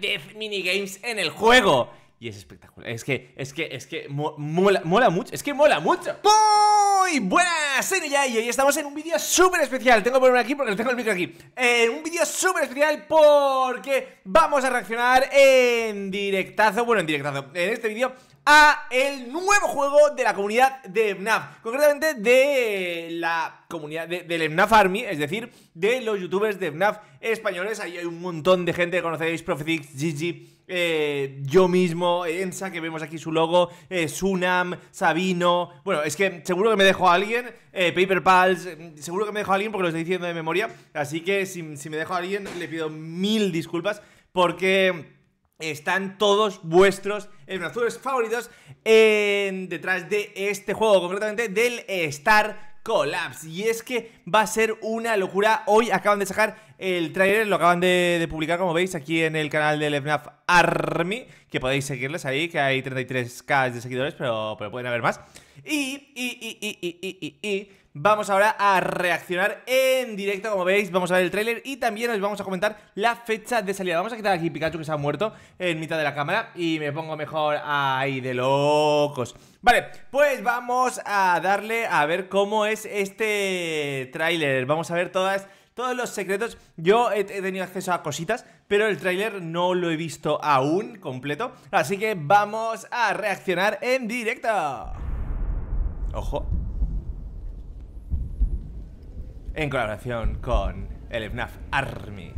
10 minigames en el juego. Y es espectacular. Es que, es que, es que mola, mola mucho. Es que mola mucho. ¡Muy buenas! ya y hoy estamos en un vídeo súper especial. Tengo que aquí porque tengo el micro aquí. en eh, un vídeo súper especial porque vamos a reaccionar en directazo. Bueno, en directazo. En este vídeo a el nuevo juego de la comunidad de FNAF, concretamente de la comunidad del FNAF Army, es decir, de los youtubers de FNAF españoles. Ahí hay un montón de gente que conocéis, Profetix, Gigi, eh, yo mismo, Ensa, que vemos aquí su logo, eh, Sunam, Sabino. Bueno, es que seguro que me dejo a alguien, eh, Paper Pals, mm, seguro que me dejo a alguien porque lo estoy diciendo de memoria. Así que si, si me dejo a alguien, le pido mil disculpas porque están todos vuestros azules favoritos en, detrás de este juego, concretamente del Star Collapse. Y es que va a ser una locura. Hoy acaban de sacar el trailer lo acaban de, publicar, como veis, aquí en el canal del FNAF Army, que podéis seguirles ahí, que hay 33k de seguidores, pero, pueden haber más. Y, y, y, y, y, y, vamos ahora a reaccionar en directo, como veis, vamos a ver el trailer y también os vamos a comentar la fecha de salida. Vamos a quitar aquí Pikachu que se ha muerto en mitad de la cámara y me pongo mejor ahí de locos. Vale, pues vamos a darle a ver cómo es este trailer Vamos a ver todas todos los secretos. Yo he, tenido acceso a cositas, pero el tráiler no lo he visto aún completo. Así que vamos a reaccionar en directo. Ojo. En colaboración con el FNAF Army.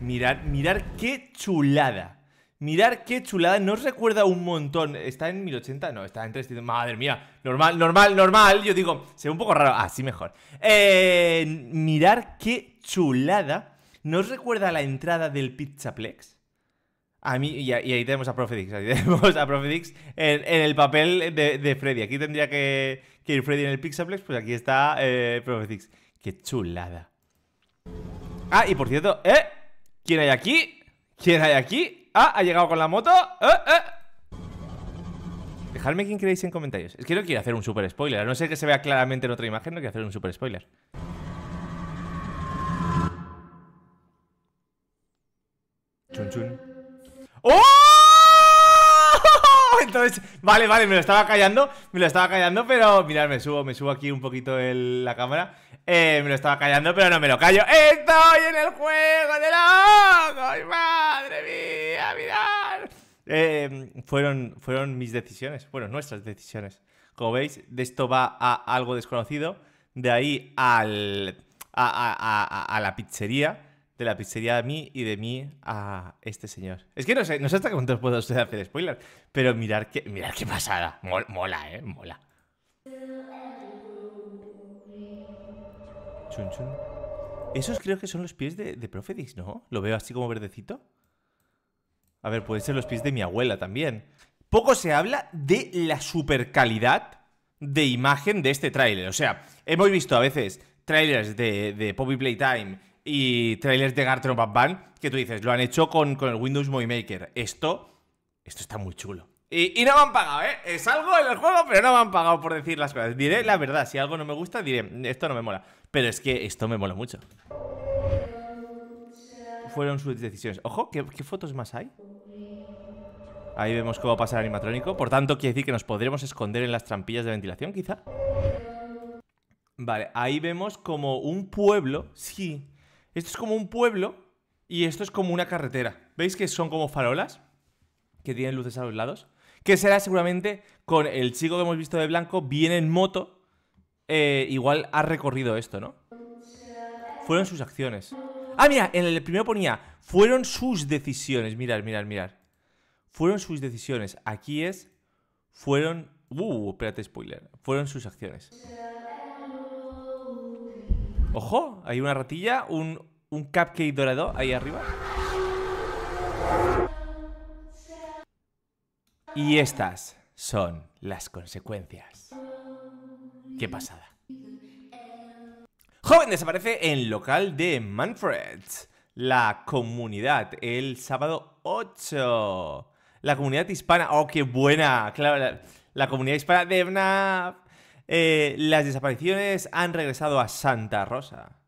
Mirad, mirad qué chulada. Mirar qué chulada, nos recuerda un montón. ¿Está en 1080? No, está en 300. Madre mía, normal, normal, normal. Yo digo, se ve un poco raro. ah, sí, mejor. Eh, mirar qué chulada. ¿Nos recuerda la entrada del Pizzaplex? A mí, y, ahí tenemos a Profedix, ahí tenemos a Profedix en, el papel de, Freddy. Aquí tendría que, ir Freddy en el Pizzaplex pues aquí está eh, ¡Qué chulada! Ah, y por cierto, ¿eh? ¿Quién hay aquí? ¿Quién hay aquí? Ah, ha llegado con la moto. Eh, eh. Dejadme quién creéis en comentarios. Es que no quiero hacer un super spoiler. A no ser que se vea claramente en otra imagen, no quiero hacer un super spoiler. Chun ¡Oh! vale, vale, me lo estaba callando, me lo estaba callando, pero mirad, me subo, me subo aquí un poquito la cámara. Eh, me lo estaba callando, pero no me lo callo. ¡Estoy en el juego de ¡Ay, ¡Madre mía, mirad! Eh, fueron, fueron mis decisiones, Fueron nuestras decisiones. Como veis, de esto va a algo desconocido, de ahí al, a la pizzería de la pizzería a mí y de mí a este señor. Es que no sé, no sé hasta cuánto puedo usted hacer spoiler, pero mirar qué, qué pasada. mola, eh, mola. Chun, Esos creo que son los pies de, de Prophetix, ¿no? Lo veo así como verdecito. A ver, pueden ser los pies de mi abuela también. Poco se habla de la super calidad de imagen de este tráiler. O sea, hemos visto a veces trailers de, de Poppy Playtime y trailers de Garten of Band que tú dices, lo han hecho con, el Windows Movie Maker. Esto, esto está muy chulo. Y, no me han pagado, ¿eh? Es algo en el juego, pero no me han pagado por decir las cosas. Diré la verdad, si algo no me gusta, diré, esto no me mola. Pero es que esto me mola mucho. Fueron sus decisiones. Ojo, ¿qué, qué fotos más hay? Ahí vemos cómo pasa el animatrónico. Por tanto, quiere decir que nos podremos esconder en las trampillas de ventilación, quizá. Vale, ahí vemos como un pueblo. Sí, esto es como un pueblo y esto es como una carretera. ¿Veis que son como farolas? Que tienen luces a los lados. Que será seguramente con el chico que hemos visto de blanco, viene en moto. Eh, igual ha recorrido esto, ¿no? Fueron sus acciones. Ah, mira, en el primero ponía, fueron sus decisiones. Mirad, mirar mirar Fueron sus decisiones. Aquí es, fueron... Uh, espérate, spoiler. Fueron sus acciones. Ojo, hay una ratilla, un, un cupcake dorado ahí arriba. Y estas son las consecuencias. Qué pasada. Joven desaparece en local de Manfred. La comunidad, el sábado 8. La comunidad hispana. ¡Oh, qué buena! Claro, la, comunidad hispana de eh, las desapariciones han regresado a Santa Rosa.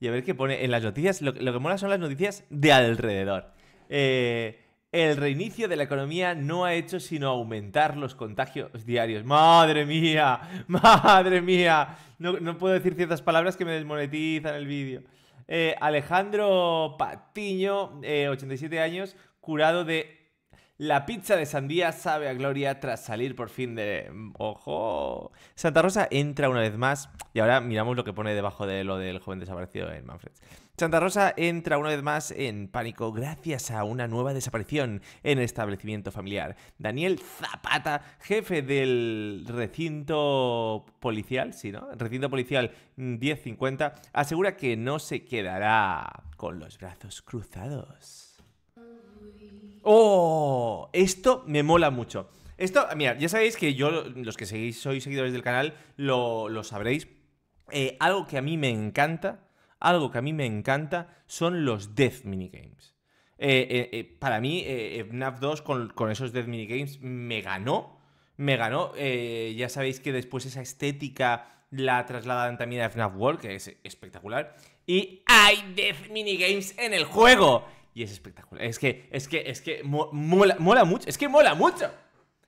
Y a ver qué pone en las noticias. Lo, que mola son las noticias de alrededor. Eh, el reinicio de la economía no ha hecho sino aumentar los contagios diarios. ¡Madre mía! ¡Madre mía! No, puedo decir ciertas palabras que me desmonetizan el vídeo. Eh, Alejandro Patiño, 87 años, curado de la pizza de sandía sabe a gloria tras salir por fin de... ¡Ojo! Santa Rosa entra una vez más. Y ahora miramos lo que pone debajo de lo del joven desaparecido en Manfred. Santa Rosa entra una vez más en pánico gracias a una nueva desaparición en el establecimiento familiar. Daniel Zapata, jefe del recinto policial, sí, ¿no? Recinto policial 1050, asegura que no se quedará con los brazos cruzados. ¡Oh! Esto me mola mucho. Esto, mira, ya sabéis que yo, los que seguís, sois seguidores del canal, lo, sabréis. Eh, algo que a mí me encanta, algo que a mí me encanta, son los Death Minigames. Eh, eh, para mí, FNAF 2 con, con, esos Death Minigames me ganó. Me ganó. ya sabéis que después esa estética la trasladan también a FNAF World, que es espectacular. Y hay Death Minigames en el juego. Y es espectacular. Es que, es que, es que mola, mola mucho. Es que mola mucho.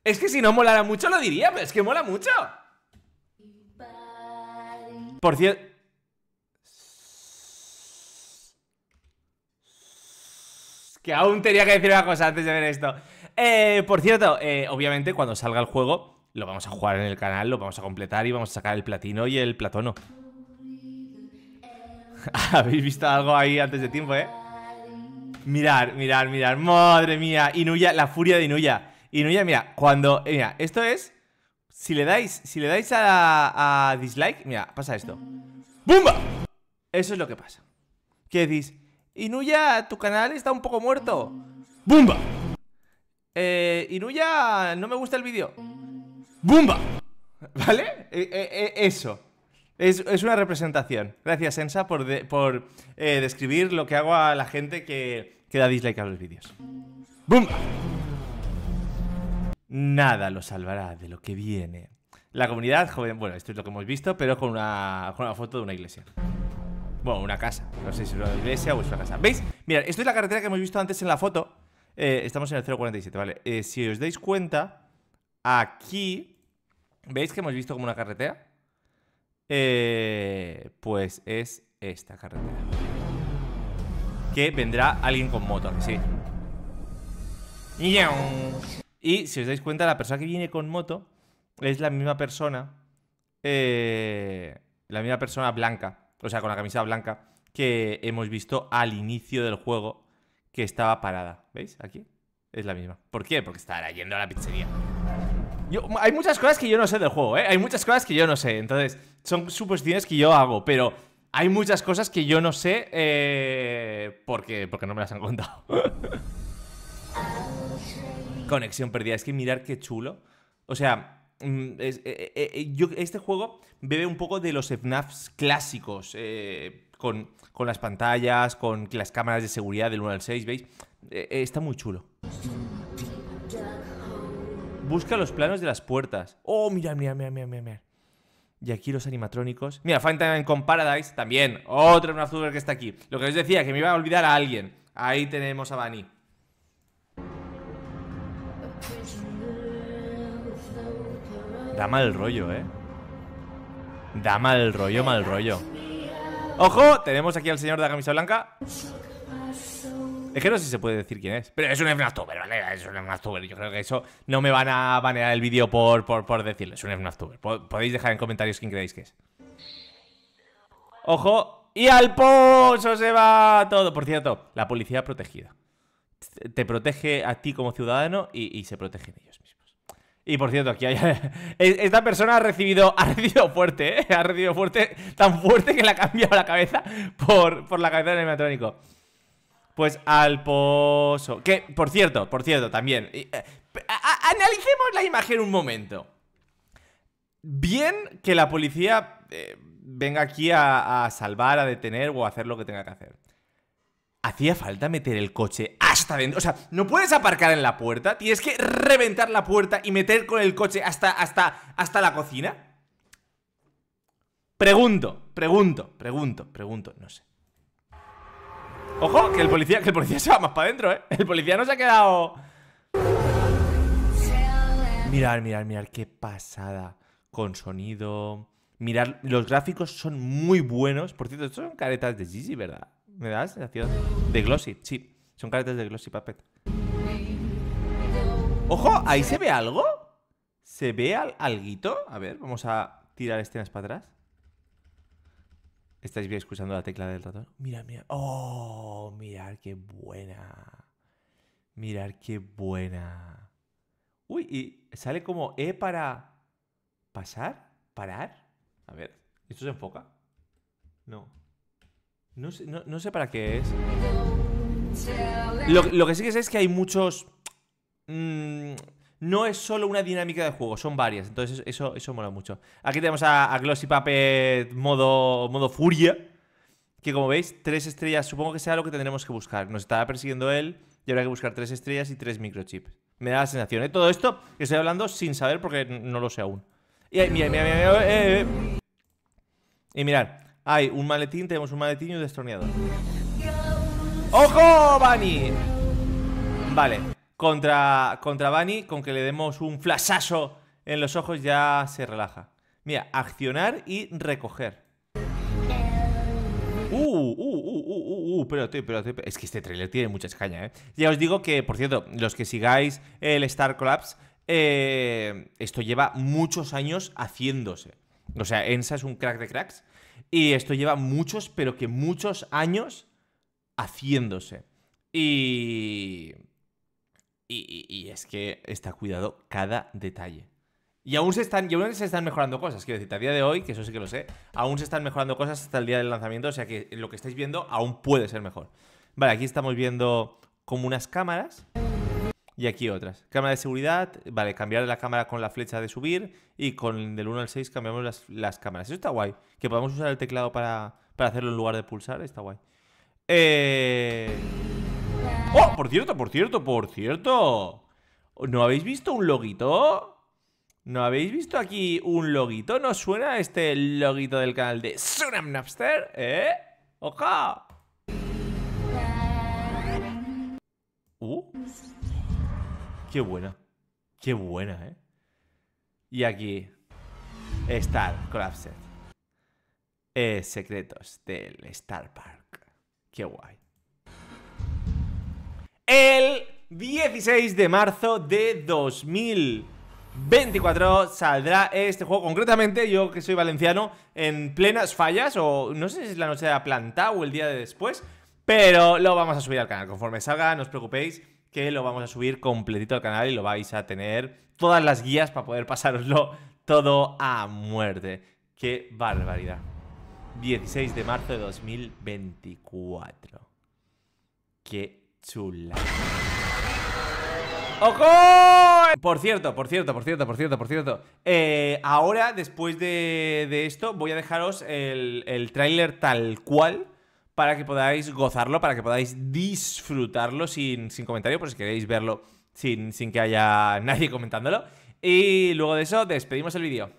Es que si no molara mucho lo diría, pero es que mola mucho. Por cierto... Que aún tenía que decir una cosa antes de ver esto. Eh, por cierto, eh, obviamente cuando salga el juego lo vamos a jugar en el canal, lo vamos a completar y vamos a sacar el platino y el platono. Habéis visto algo ahí antes de tiempo, ¿eh? Mirar, mirar, mirar. Madre mía. Inuya, la furia de Inuya. Inuya, mira, cuando. Eh, mira, esto es. Si le dais, si le dais a, a dislike, mira, pasa esto. ¡Bumba! Eso es lo que pasa. ¿Qué decís? Inuya, tu canal está un poco muerto. ¡Bumba! Eh, Inuya, no me gusta el vídeo. ¡Bumba! ¿Vale? Eh, eh, eso. Es, una representación. Gracias, Ensa, por, eh, describir lo que hago a la gente que, da dislike a los vídeos. ¡Bum! Nada lo salvará de lo que viene. La comunidad joven, bueno, esto es lo que hemos visto, pero con una, foto de una iglesia. Bueno, una casa. No sé si es una iglesia o es una casa. ¿Veis? Mira, esto es la carretera que hemos visto antes en la foto. Eh, estamos en el 047, ¿vale? Eh, si os dais cuenta, aquí... ¿Veis que hemos visto como una carretera? Eh, pues es esta carretera. Que vendrá alguien con moto, sí. Y si os dais cuenta, la persona que viene con moto es la misma persona. Eh, la misma persona blanca. O sea, con la camisa blanca. Que hemos visto al inicio del juego. Que estaba parada. ¿Veis? Aquí. Es la misma. ¿Por qué? Porque estará yendo a la pizzería hay muchas cosas que yo no sé del juego, ¿eh? Hay muchas cosas que yo no sé. Entonces, son suposiciones que yo hago, pero hay muchas cosas que yo no sé eh, porque, porque no me las han contado. Conexión perdida. Es que mirar qué chulo. O sea, mm, eh, eh, este juego bebe un poco de los FNAFs clásicos. Con, con, las pantallas, con las cámaras de seguridad del 1 al 6, ¿veis? está muy chulo busca los planos de las puertas. Oh, mira, mira, mira, mira, mira. Y aquí los animatrónicos. Mira, Phantom con Paradise también. Otro azul que está aquí. Lo que os decía, que me iba a olvidar a alguien. Ahí tenemos a Bani. Da mal rollo, eh. Da mal rollo, mal rollo. ¡Ojo! Tenemos aquí al señor de la camisa blanca. Es que no sé si se puede decir quién es. Pero es un Tuber, ¿vale? Es un Tuber Yo creo que eso no me van a banear el vídeo por, por, por decirlo. Es un Tuber Podéis dejar en comentarios quién creéis que es. ¡Ojo! ¡Y al pozo se va todo! Por cierto, la policía protegida. Te protege a ti como ciudadano y, se protegen ellos mismos. Y por cierto, aquí hay... E-, esta persona ha recibido, ha recibido fuerte, ¿eh? Ha recibido fuerte, tan fuerte que le ha cambiado la cabeza por, por la cabeza del animatrónico. Pues al pozo. Que, por cierto, por cierto, también. Eh, analicemos la imagen un momento. Bien que la policía eh, venga aquí a, salvar, a detener o a hacer lo que tenga que hacer. Hacía falta meter el coche hasta dentro. O sea, no puedes aparcar en la puerta. Tienes que reventar la puerta y meter con el coche hasta, hasta, hasta la cocina. Pregunto, pregunto, pregunto, pregunto. No sé. Ojo, que el policía, que el policía se va más para adentro, ¿eh? El policía no se ha quedado... Mirad, mirad, mirad, qué pasada. Con sonido... Mirad, los gráficos son muy buenos. Por cierto, estos son caretas de Gigi, ¿verdad? Me da la sensación de Glossy, sí. Son caretas de Glossy Puppet. ¡Ojo! ¿Ahí se ve algo? ¿Se ve al alguito? A ver, vamos a tirar escenas para atrás. Estáis bien escuchando la tecla del ratón. Mira, mira. ¡Oh! Mirar qué buena. Mirar qué buena. Uy, y sale como E para pasar, parar. A ver, ¿esto se enfoca? No. No sé, para qué es. Lo, lo, que sí que sé es que hay muchos... Mmm, no es solo una dinámica de juego, son varias. Entonces eso, eso mola mucho. Aquí tenemos a, Glossy Puppet modo, modo furia. Que como veis, tres estrellas supongo que sea lo que tendremos que buscar. Nos estaba persiguiendo él y habrá que buscar tres estrellas y tres microchips. Me da la sensación, ¿eh? Todo esto que estoy hablando sin saber porque no lo sé aún. Y mira, eh, eh, eh. Y mirad, hay un maletín, tenemos un maletín y un destornillador. ¡Ojo, Bunny! Vale contra, contra Bani, con que le demos un flashazo en los ojos ya se relaja. Mira, accionar y recoger. Uh, uh, uh, uh, uh, pero, es que este trailer tiene mucha escaña, ¿eh? Ya os digo que, por cierto, los que sigáis el Star Collapse, esto lleva muchos años haciéndose. O sea, Ensa es un crack de cracks. Y esto lleva muchos, pero que muchos años haciéndose. Y y, es que está cuidado cada detalle. Y aún, se están, y aún se están mejorando cosas. Quiero decir, a día de hoy, que eso sí que lo sé, aún se están mejorando cosas hasta el día del lanzamiento. O sea que lo que estáis viendo aún puede ser mejor. Vale, aquí estamos viendo como unas cámaras. Y aquí otras. Cámara de seguridad, vale, cambiar la cámara con la flecha de subir. Y con del 1 al 6 cambiamos las, cámaras. Eso está guay. Que podemos usar el teclado para, para hacerlo en lugar de pulsar, está guay. Eh. ¡Oh! Por cierto, por cierto, por cierto ¿No habéis visto un loguito? ¿No habéis visto aquí un loguito? ¿No suena este loguito del canal de Sunam Napster? ¿Eh? ¡Oja! ¡Uh! ¡Qué buena! ¡Qué buena, eh! Y aquí... Star Collapsed. Eh, secretos del Star Park. ¡Qué guay! El 16 de marzo de 2024 saldrá este juego. Concretamente, yo que soy valenciano, en plenas fallas, o no sé si es la noche de la planta o el día de después, pero lo vamos a subir al canal. Conforme salga, no os preocupéis que lo vamos a subir completito al canal y lo vais a tener todas las guías para poder pasároslo todo a muerte. ¡Qué barbaridad! 16 de marzo de 2024. ¡Qué chula. ¡Ojo! Por cierto, por cierto, por cierto, por cierto, por cierto. Eh, ahora, después de, esto, voy a dejaros el, el tráiler tal cual para que podáis gozarlo, para que podáis disfrutarlo sin, sin comentario, por si queréis verlo sin, sin que haya nadie comentándolo. Y luego de eso, despedimos el vídeo.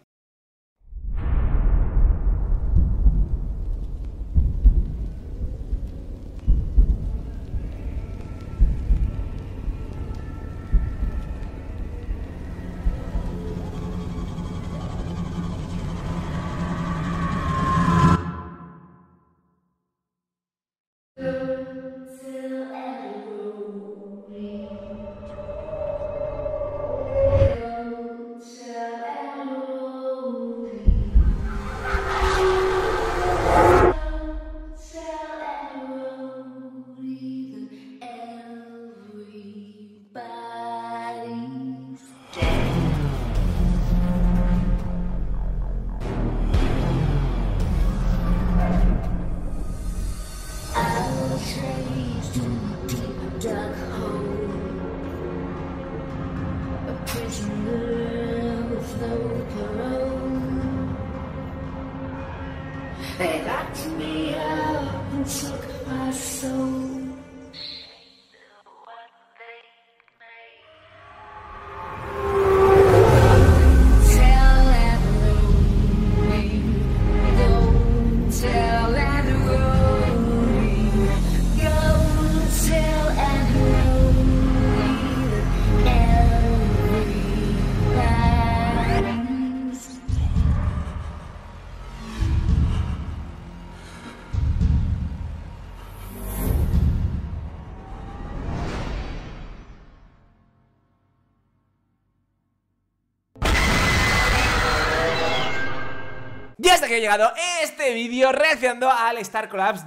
They locked me up and took my soul. Que ha llegado este vídeo reaccionando al Star Collapse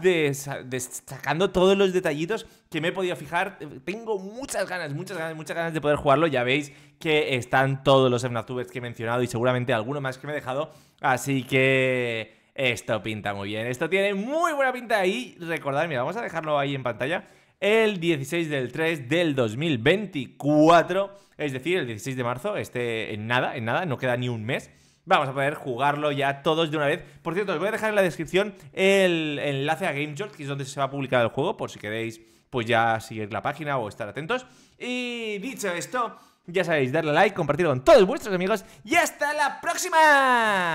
Destacando todos los detallitos que me he podido fijar. Tengo muchas ganas, muchas ganas, muchas ganas de poder jugarlo. Ya veis que están todos los Evnatubers que he mencionado y seguramente alguno más que me he dejado. Así que... Esto pinta muy bien, esto tiene muy buena pinta Y Recordad, mira, vamos a dejarlo ahí en pantalla. El 16 del 3 del 2024, es decir, el 16 de marzo, este en nada, en nada, no queda ni un mes vamos a poder jugarlo ya todos de una vez. Por cierto, os voy a dejar en la descripción el enlace a GameJolt, que es donde se va a publicar el juego, por si queréis pues ya seguir la página o estar atentos. Y dicho esto, ya sabéis, darle like, compartirlo con todos vuestros amigos y hasta la próxima.